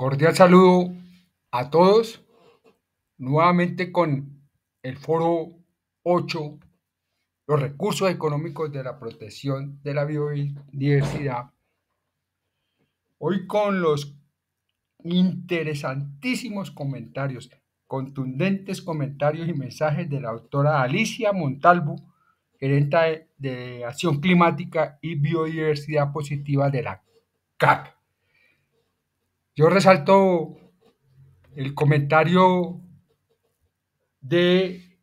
Cordial saludo a todos, nuevamente con el foro 8, los recursos económicos de la protección de la biodiversidad. Hoy con los interesantísimos comentarios, contundentes comentarios y mensajes de la doctora Alicia Montalvo, gerente de Acción Climática y Biodiversidad Positiva de la CAC. Yo resalto el comentario de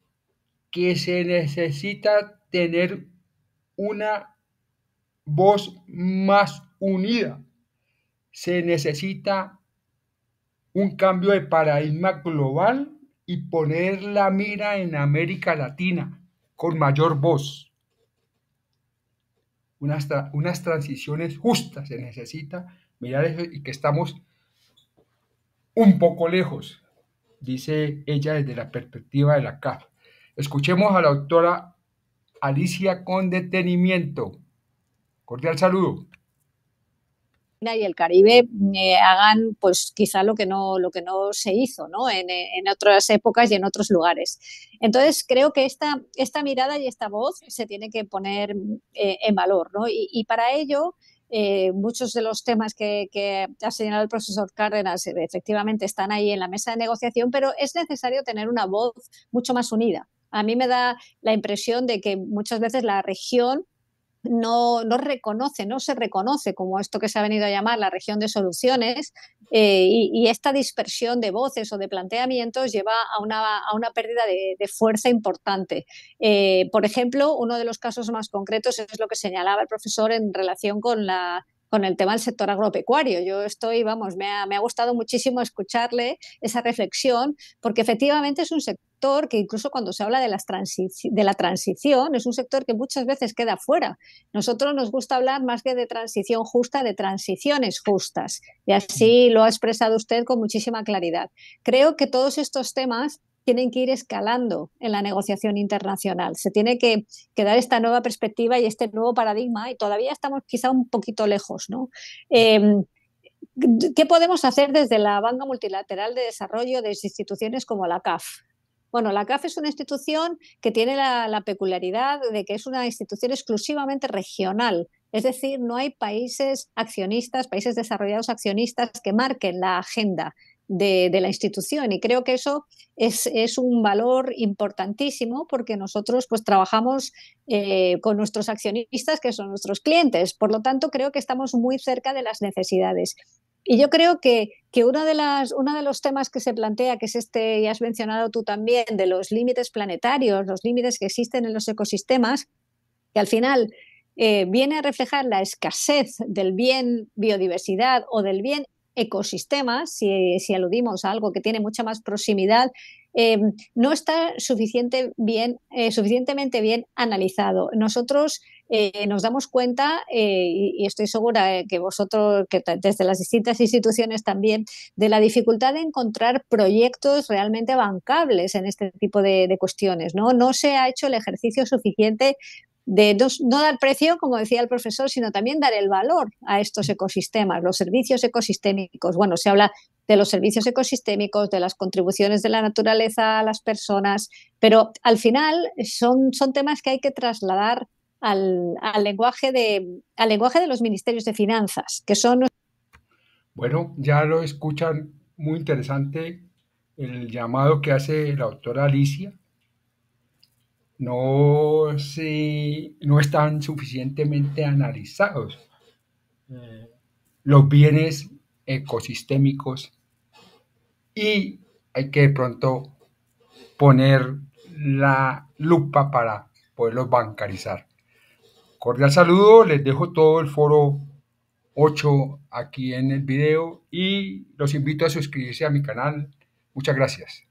que se necesita tener una voz más unida. Se necesita un cambio de paradigma global y poner la mira en América Latina con mayor voz. Unas, unas transiciones justas se necesita mirar y que estamos un poco lejos, dice ella desde la perspectiva de la CAF. Escuchemos a la doctora Alicia con detenimiento. Cordial saludo y el Caribe eh, hagan pues quizá lo que no lo que no se hizo ¿no? En, otras épocas y en otros lugares. Entonces creo que esta, esta mirada y esta voz se tiene que poner eh, en valor ¿no? y para ello eh, muchos de los temas que, que, ha señalado el profesor Cárdenas eh, efectivamente están ahí en la mesa de negociación, pero es necesario tener una voz mucho más unida. A mí me da la impresión de que muchas veces la región no, reconoce, no se reconoce como esto que se ha venido a llamar la región de soluciones eh, y, esta dispersión de voces o de planteamientos lleva a una, pérdida de, fuerza importante. Eh, por ejemplo, uno de los casos más concretos es lo que señalaba el profesor en relación con la con el tema del sector agropecuario. Yo estoy, vamos, me ha gustado muchísimo escucharle esa reflexión, porque efectivamente es un sector que incluso cuando se habla de, las de la transición es un sector que muchas veces queda fuera. Nosotros nos gusta hablar más que de transición justa, de transiciones justas. Y así lo ha expresado usted con muchísima claridad. Creo que todos estos temas tienen que ir escalando en la negociación internacional. Se tiene que, dar esta nueva perspectiva y este nuevo paradigma y todavía estamos quizá un poquito lejos. ¿no? Em, ¿Qué podemos hacer desde la banca multilateral de desarrollo de instituciones como la CAF? Bueno, la CAF es una institución que tiene la, peculiaridad de que es una institución exclusivamente regional. Es decir, no hay países accionistas, países desarrollados accionistas que marquen la agenda de, la institución. Y creo que eso es, un valor importantísimo porque nosotros pues trabajamos eh, con nuestros accionistas que son nuestros clientes. Por lo tanto, creo que estamos muy cerca de las necesidades. Y yo creo que que uno de, las, de los temas que se plantea, que es este, y has mencionado tú también, de los límites planetarios, los límites que existen en los ecosistemas, que al final eh, viene a reflejar la escasez del bien biodiversidad o del bien ecosistemas, si, aludimos a algo que tiene mucha más proximidad, em, no está suficiente bien, eh, suficientemente bien analizado. Nosotros eh, nos damos cuenta, eh, y, estoy segura que vosotros, que desde las distintas instituciones también, de la dificultad de encontrar proyectos realmente bancables en este tipo de, de cuestiones. ¿no? no se ha hecho el ejercicio suficiente de dos, no dar precio, como decía el profesor, sino también dar el valor a estos ecosistemas, los servicios ecosistémicos. Bueno, se habla de los servicios ecosistémicos, de las contribuciones de la naturaleza a las personas, pero al final son, son temas que hay que trasladar al, al, lenguaje de, al lenguaje de los ministerios de finanzas, que son... Bueno, ya lo escuchan muy interesante el llamado que hace la doctora Alicia no, se, no están suficientemente analizados mm. los bienes ecosistémicos y hay que de pronto poner la lupa para poderlos bancarizar. Cordial saludo, les dejo todo el foro 8 aquí en el video y los invito a suscribirse a mi canal. Muchas gracias.